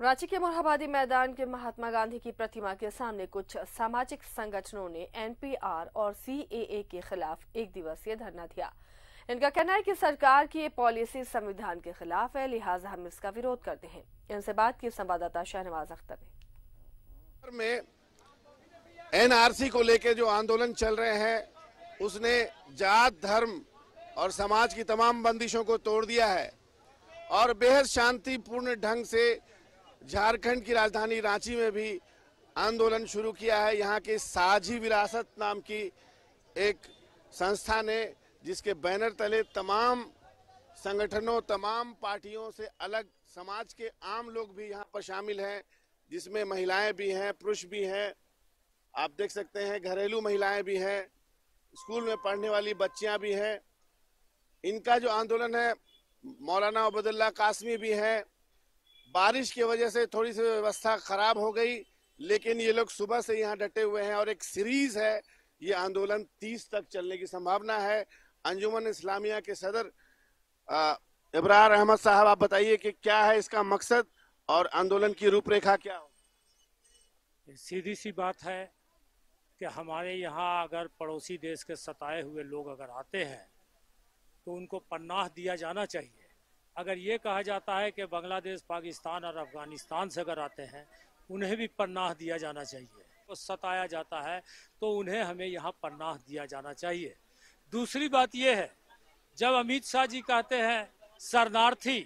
रांची के मोरहाबादी मैदान के महात्मा गांधी की प्रतिमा के सामने कुछ सामाजिक संगठनों ने एनपीआर और सीएए के खिलाफ एक दिवसीय धरना दिया इनका कहना है कि सरकार की ये पॉलिसी संविधान के खिलाफ है लिहाजा हम इसका विरोध करते हैं इनसे बात की संवाददाता शहनवाज अख्तर ने में एनआरसी को लेकर जो आंदोलन चल रहे हैं उसने जात धर्म और समाज की तमाम बंदिशों को तोड़ दिया है और बेहद शांतिपूर्ण ढंग से झारखंड की राजधानी रांची में भी आंदोलन शुरू किया है यहाँ के साझी विरासत नाम की एक संस्था ने जिसके बैनर तले तमाम संगठनों तमाम पार्टियों से अलग समाज के आम लोग भी यहाँ पर शामिल हैं जिसमें महिलाएं भी हैं पुरुष भी हैं आप देख सकते हैं घरेलू महिलाएं भी हैं स्कूल में पढ़ने वाली बच्चियां भी हैं इनका जो आंदोलन है मौलाना अबदुल्ला कासमी भी हैं बारिश की वजह से थोड़ी सी व्यवस्था खराब हो गई लेकिन ये लोग सुबह से यहाँ डटे हुए हैं और एक सीरीज है ये आंदोलन 30 तक चलने की संभावना है अंजुमन इस्लामिया के सदर इब्रार अहमद साहब आप बताइए कि क्या है इसका मकसद और आंदोलन की रूपरेखा क्या हो सीधी सी बात है कि हमारे यहाँ अगर पड़ोसी देश के सताए हुए लोग अगर आते हैं तो उनको पन्नाह दिया जाना चाहिए अगर ये कहा जाता है कि बांग्लादेश पाकिस्तान और अफगानिस्तान से अगर आते हैं उन्हें भी पन्नाह दिया जाना चाहिए तो सताया जाता है तो उन्हें हमें यहाँ पन्नाह दिया जाना चाहिए दूसरी बात यह है जब अमित शाह जी कहते हैं शरणार्थी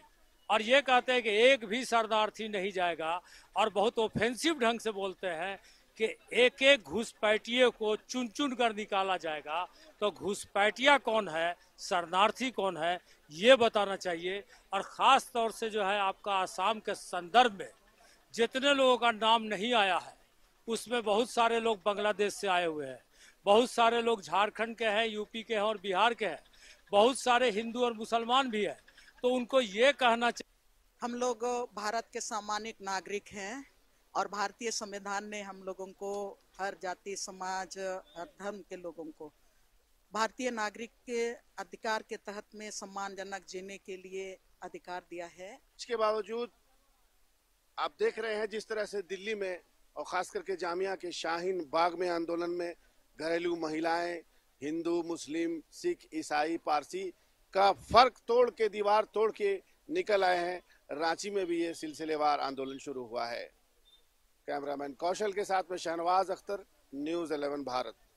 और ये कहते हैं कि एक भी शरणार्थी नहीं जाएगा और बहुत ओफेंसिव ढंग से बोलते हैं कि एक एक घुसपैठिए को चुन चुन कर निकाला जाएगा तो घुसपैठिया कौन है शरणार्थी कौन है ये बताना चाहिए और ख़ास तौर से जो है आपका आसाम के संदर्भ में जितने लोगों का नाम नहीं आया है उसमें बहुत सारे लोग बांग्लादेश से आए हुए हैं बहुत सारे लोग झारखंड के हैं यूपी के हैं और बिहार के हैं बहुत सारे हिंदू और मुसलमान भी हैं तो उनको ये कहना चाहिए हम लोग भारत के सामान्य नागरिक हैं और भारतीय संविधान ने हम लोगों को हर जाति समाज हर धर्म के लोगों को भारतीय नागरिक के अधिकार के तहत में सम्मानजनक जीने के लिए अधिकार दिया है इसके बावजूद आप देख रहे हैं जिस तरह से दिल्ली में और खास करके जामिया के शाहीन बाग में आंदोलन में घरेलू महिलाएं हिंदू मुस्लिम सिख ईसाई पारसी का फर्क तोड़ के दीवार तोड़ के निकल आए हैं रांची में भी ये सिलसिलेवार आंदोलन शुरू हुआ है कैमरामैन कौशल के साथ में शहनवाज अख्तर न्यूज़ 11 भारत